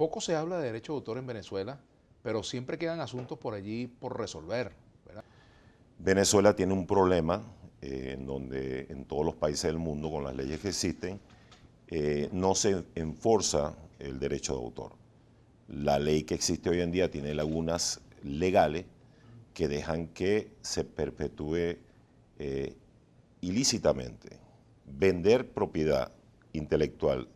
Poco se habla de derecho de autor en Venezuela, pero siempre quedan asuntos por allí por resolver. Venezuela tiene un problema eh, en donde en todos los países del mundo, con las leyes que existen, eh, no se enforza el derecho de autor. La ley que existe hoy en día tiene lagunas legales que dejan que se perpetúe eh, ilícitamente vender propiedad intelectual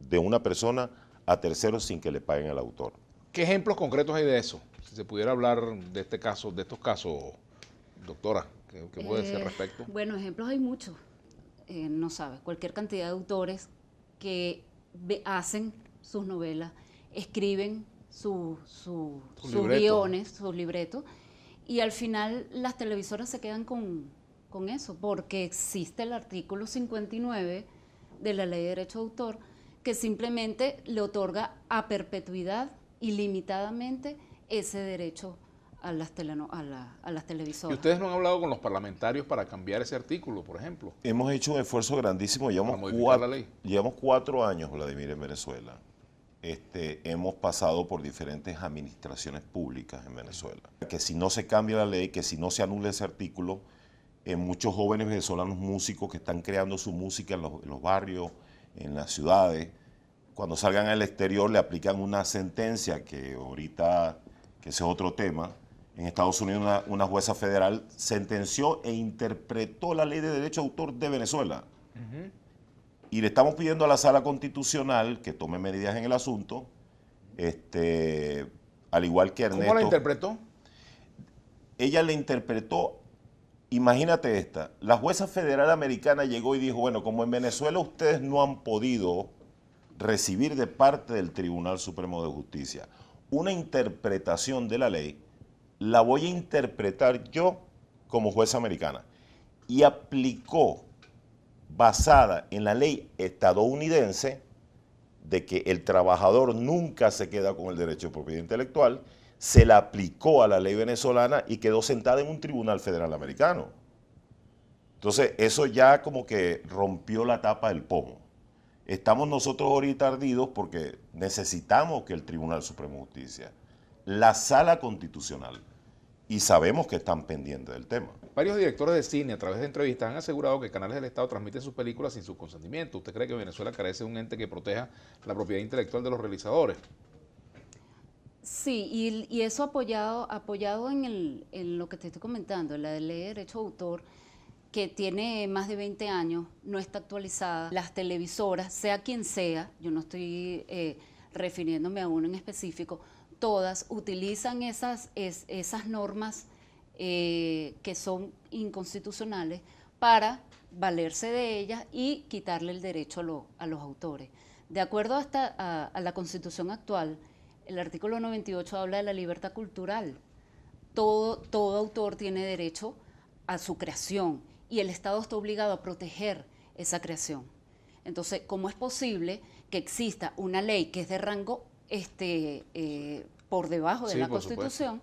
de una persona a terceros sin que le paguen al autor. ¿Qué ejemplos concretos hay de eso? Si se pudiera hablar de este caso, de estos casos, doctora, ¿qué, puede decir al eh, respecto? Bueno, ejemplos hay muchos. Eh, no sabes, cualquier cantidad de autores que hacen sus novelas, escriben sus guiones, sus libretos, y al final las televisoras se quedan con, con eso, porque existe el artículo 59 de la Ley de Derecho de Autor, que simplemente le otorga a perpetuidad ilimitadamente ese derecho a las, televisoras. ¿Y ustedes no han hablado con los parlamentarios para cambiar ese artículo, por ejemplo? Hemos hecho un esfuerzo grandísimo. Llevamos, cuatro, años, Vladimir, en Venezuela. Este, hemos pasado por diferentes administraciones públicas en Venezuela. Que si no se cambia la ley, que si no se anule ese artículo, eh, muchos jóvenes venezolanos músicos que están creando su música en los barrios, en las ciudades, cuando salgan al exterior le aplican una sentencia que ahorita, que ese es otro tema, en Estados Unidos una, jueza federal sentenció e interpretó la ley de derecho de autor de Venezuela. Y le estamos pidiendo a la sala constitucional que tome medidas en el asunto, este, al igual que Ernesto. ¿Cómo la interpretó? Ella le interpretó, imagínate esta, la jueza federal americana llegó y dijo, bueno, como en Venezuela ustedes no han podido recibir de parte del Tribunal Supremo de Justicia una interpretación de la ley, la voy a interpretar yo como jueza americana. Y aplicó, basada en la ley estadounidense, de que el trabajador nunca se queda con el derecho de propiedad intelectual, se la aplicó a la ley venezolana y quedó sentada en un tribunal federal americano. Entonces, eso ya como que rompió la tapa del pomo. Estamos nosotros ahorita ardidos porque necesitamos que el Tribunal Supremo de Justicia, la Sala Constitucional, y sabemos que están pendientes del tema. Varios directores de cine a través de entrevistas han asegurado que canales del Estado transmiten sus películas sin su consentimiento. ¿Usted cree que Venezuela carece de un ente que proteja la propiedad intelectual de los realizadores? Sí, y, eso apoyado, apoyado en, lo que te estoy comentando, en la ley de derecho de autor que tiene más de 20 años, no está actualizada. Las televisoras, sea quien sea, yo no estoy eh, refiriéndome a uno en específico, todas utilizan esas, esas normas eh, que son inconstitucionales para valerse de ellas y quitarle el derecho a, los autores. De acuerdo a, la Constitución actual, el artículo 98 habla de la libertad cultural. Todo, todo autor tiene derecho a su creación y el Estado está obligado a proteger esa creación. Entonces, ¿cómo es posible que exista una ley que es de rango este, eh, por debajo de la Constitución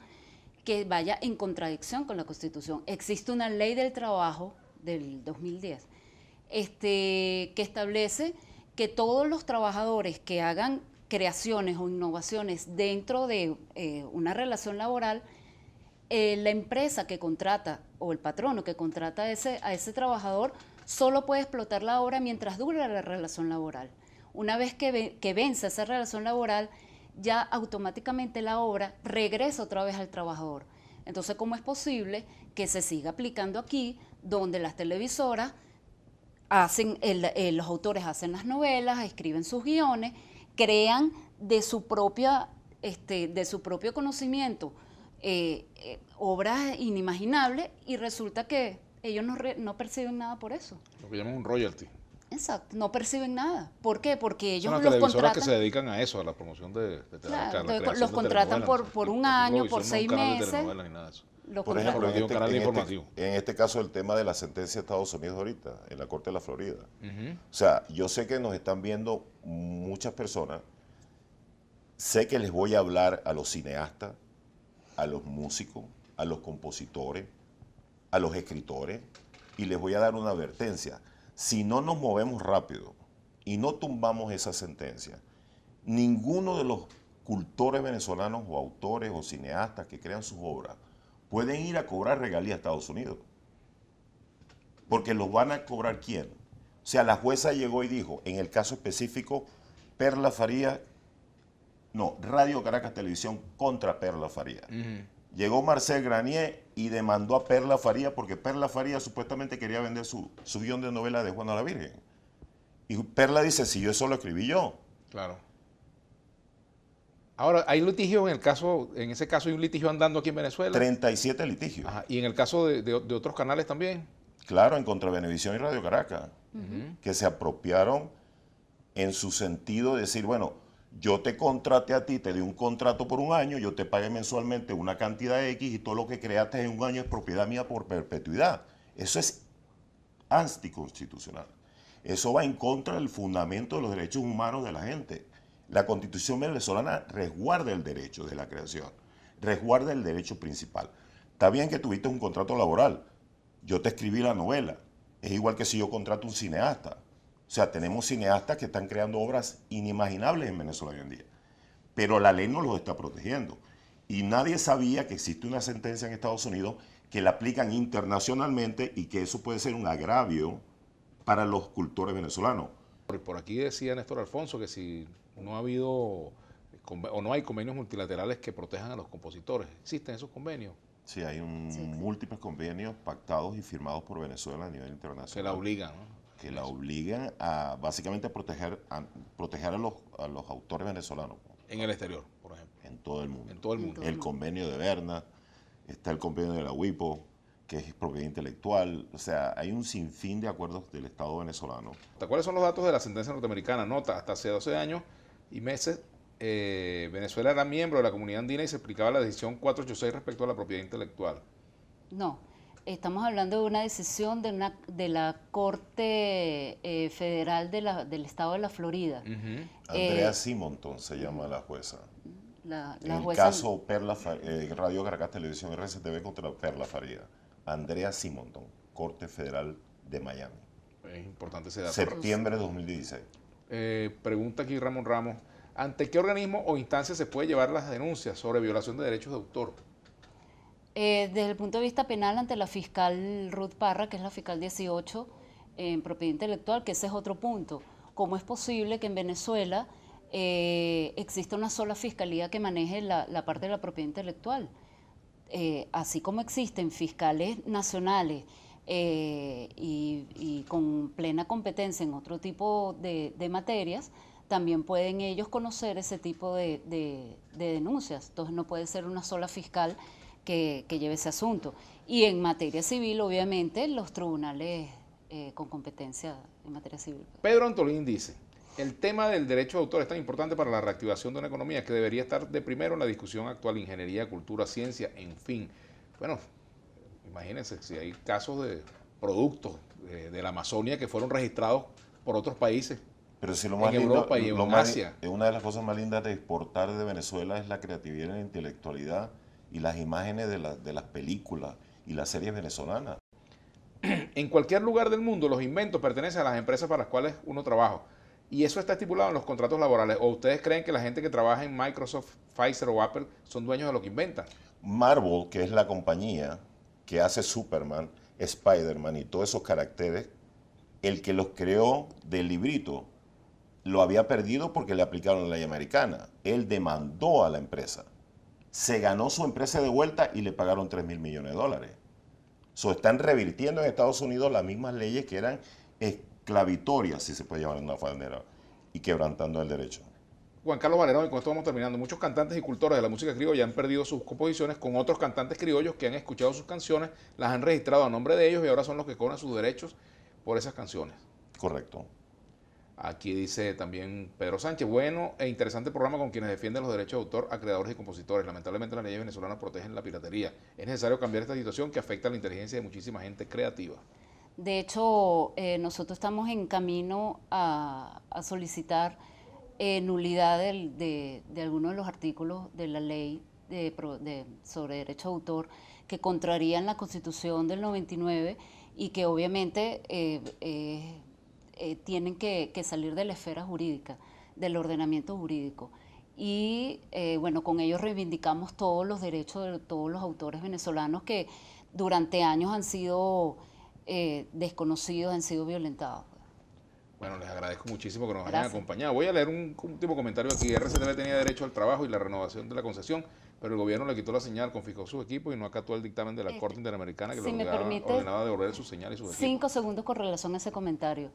que vaya en contradicción con la Constitución? Existe una ley del trabajo del 2010 este, que establece que todos los trabajadores que hagan creaciones o innovaciones dentro de eh, una relación laboral eh, la empresa que contrata o el patrono que contrata a ese, trabajador solo puede explotar la obra mientras dura la relación laboral. Una vez que, vence esa relación laboral, ya automáticamente la obra regresa otra vez al trabajador. Entonces, ¿cómo es posible que se siga aplicando aquí, donde las televisoras hacen, los autores hacen las novelas, escriben sus guiones, crean de su propia, este, de su propio conocimiento eh, eh, obras inimaginables y resulta que ellos no, perciben nada por eso. Lo que llaman un royalty. Exacto, no perciben nada. ¿Por qué? Porque ellos Son los contratan. que se dedican a eso, a la promoción de, de Los contratan por, por un año, por seis meses. De ni de eso. por ejemplo, este, en este, caso el tema de la sentencia de Estados Unidos ahorita, en la Corte de la Florida. O sea, yo sé que nos están viendo muchas personas, sé que les voy a hablar a los cineastas, a los músicos, a los compositores, a los escritores. Y les voy a dar una advertencia. Si no nos movemos rápido y no tumbamos esa sentencia, ninguno de los cultores venezolanos o autores o cineastas que crean sus obras pueden ir a cobrar regalías a Estados Unidos. Porque los van a cobrar quién? O sea, la jueza llegó y dijo, en el caso específico, Perla Faría no, Radio Caracas Televisión contra Perla Faría. Llegó Marcel Granier y demandó a Perla Faría porque Perla Faría supuestamente quería vender su, su guión de novela de Juana la Virgen. Y Perla dice, si yo eso lo escribí yo. Claro. Ahora, hay litigio en el caso, en ese caso hay un litigio andando aquí en Venezuela. 37 litigios. Y en el caso de, otros canales también. Claro, en contra de Venevisión y Radio Caracas, que se apropiaron en su sentido de decir, bueno, yo te contraté a ti, te di un contrato por un año, yo te pagué mensualmente una cantidad X y todo lo que creaste en un año es propiedad mía por perpetuidad. Eso es anticonstitucional. Eso va en contra del fundamento de los derechos humanos de la gente. La constitución venezolana resguarda el derecho de la creación, resguarda el derecho principal. Está bien que tuviste un contrato laboral, yo te escribí la novela, es igual que si yo contrato un cineasta, o sea, tenemos cineastas que están creando obras inimaginables en Venezuela hoy en día. Pero la ley no los está protegiendo. Y nadie sabía que existe una sentencia en Estados Unidos que la aplican internacionalmente y que eso puede ser un agravio para los cultores venezolanos. Por aquí decía Néstor Alfonso que si no ha habido o no hay convenios multilaterales que protejan a los compositores, ¿existen esos convenios? Sí, hay múltiples convenios pactados y firmados por Venezuela a nivel internacional. Que la obligan, ¿no? que la obligan a básicamente a proteger a, proteger a, los, a los autores venezolanos. En el exterior, por ejemplo. En todo el mundo. En todo el mundo. El convenio de Berna, está el convenio de la WIPO, que es propiedad intelectual. O sea, hay un sinfín de acuerdos del Estado venezolano. ¿Cuáles son los datos de la sentencia norteamericana? Nota, hasta hace 12 años y meses, eh, Venezuela era miembro de la comunidad andina y se explicaba la decisión 486 respecto a la propiedad intelectual. No, Estamos hablando de una decisión de, una, de la Corte eh, Federal del Estado de la Florida. Eh, Andrea Simonton se llama la jueza. el caso Perla, eh, Radio Caracas Televisión RCTV contra Perla Farida. Andrea Simonton, Corte Federal de Miami. Es importante ese dato. Septiembre de 2016. pregunta aquí Ramón Ramos. ¿Ante qué organismo o instancia se puede llevar las denuncias sobre violación de derechos de autor? Eh, desde el punto de vista penal, ante la fiscal Ruth Parra, que es la fiscal 18 en propiedad intelectual, que ese es otro punto. ¿Cómo es posible que en Venezuela eh, exista una sola fiscalía que maneje la, parte de la propiedad intelectual? Eh, así como existen fiscales nacionales y, con plena competencia en otro tipo de, materias, también pueden ellos conocer ese tipo de denuncias. Entonces no puede ser una sola fiscal que, lleve ese asunto. Y en materia civil, obviamente, los tribunales eh, con competencia en materia civil. Pedro Antolín dice, el tema del derecho de autor es tan importante para la reactivación de una economía que debería estar de primero en la discusión actual, ingeniería, cultura, ciencia, en fin. Bueno, imagínense, si hay casos de productos eh, de, la Amazonia que fueron registrados por otros países. Pero si lo más en Europa y en Asia. una de las cosas más lindas de exportar de Venezuela es la creatividad y la intelectualidad y las imágenes de, las películas y las series venezolanas. En cualquier lugar del mundo los inventos pertenecen a las empresas para las cuales uno trabaja. Y eso está estipulado en los contratos laborales. ¿O ustedes creen que la gente que trabaja en Microsoft, Pfizer o Apple son dueños de lo que inventan? Marvel, que es la compañía que hace Superman, Spider-Man y todos esos caracteres, el que los creó del librito, lo había perdido porque le aplicaron la ley americana. Él demandó a la empresa se ganó su empresa de vuelta y le pagaron 3 mil millones de dólares. Se están revirtiendo en Estados Unidos las mismas leyes que eran esclavitorias, si se puede llamar de una manera, y quebrantando el derecho. Juan Carlos Valerón, y con esto vamos terminando, muchos cantantes y cultores de la música criolla han perdido sus composiciones con otros cantantes criollos que han escuchado sus canciones, las han registrado a nombre de ellos y ahora son los que cobran sus derechos por esas canciones. Correcto. Aquí dice también Pedro Sánchez, bueno e interesante programa con quienes defienden los derechos de autor a creadores y compositores. Lamentablemente las leyes venezolanas protegen la piratería. Es necesario cambiar esta situación que afecta a la inteligencia de muchísima gente creativa. De hecho, eh, nosotros estamos en camino a, solicitar eh, nulidad de, algunos de los artículos de la ley sobre derechos de autor que contrarían la constitución del 99 y que obviamente... Eh, eh eh, tienen que, salir de la esfera jurídica, del ordenamiento jurídico. Y eh, bueno, con ellos reivindicamos todos los derechos de todos los autores venezolanos que durante años han sido eh, desconocidos, han sido violentados. Bueno, les agradezco muchísimo que nos hayan acompañado. Voy a leer un último comentario aquí. RCTV tenía derecho al trabajo y la renovación de la concesión, pero el gobierno le quitó la señal, confiscó su equipo y no acató el dictamen de la este, Corte Interamericana que si lo ordenaba, de devolver su señal y sus Cinco segundos con relación a ese comentario.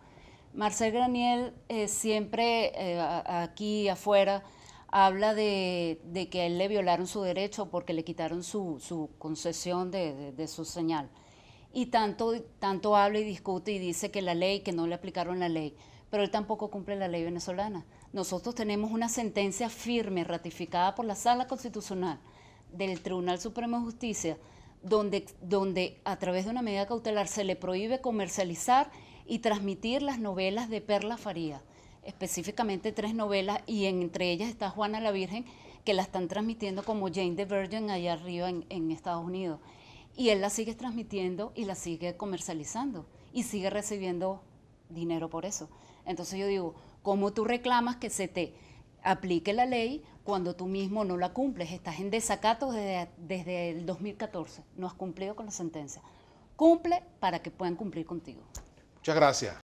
Marcel Graniel eh, siempre eh, aquí afuera habla de, que a él le violaron su derecho porque le quitaron su, concesión de, su señal. Y tanto, tanto habla y discute y dice que la ley, que no le aplicaron la ley, pero él tampoco cumple la ley venezolana. Nosotros tenemos una sentencia firme ratificada por la Sala Constitucional del Tribunal Supremo de Justicia, donde, donde a través de una medida cautelar se le prohíbe comercializar y transmitir las novelas de Perla Faría, específicamente tres novelas y entre ellas está Juana la Virgen, que la están transmitiendo como Jane the Virgin allá arriba en, Estados Unidos. Y él la sigue transmitiendo y la sigue comercializando y sigue recibiendo dinero por eso. Entonces yo digo, ¿cómo tú reclamas que se te aplique la ley cuando tú mismo no la cumples? Estás en desacato desde, desde el 2014, no has cumplido con la sentencia. Cumple para que puedan cumplir contigo. Muchas gracias.